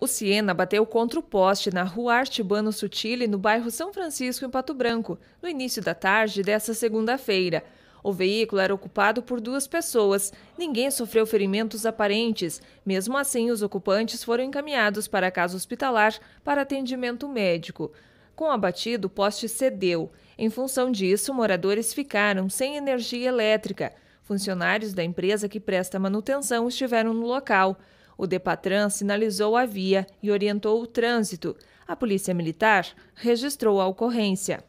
O Siena bateu contra o poste na rua Artibano Sutile, no bairro São Francisco, em Pato Branco, no início da tarde desta segunda-feira. O veículo era ocupado por duas pessoas. Ninguém sofreu ferimentos aparentes. Mesmo assim, os ocupantes foram encaminhados para a casa hospitalar para atendimento médico. Com a batida, o poste cedeu. Em função disso, moradores ficaram sem energia elétrica. Funcionários da empresa que presta manutenção estiveram no local. O Depatran sinalizou a via e orientou o trânsito. A Polícia Militar registrou a ocorrência.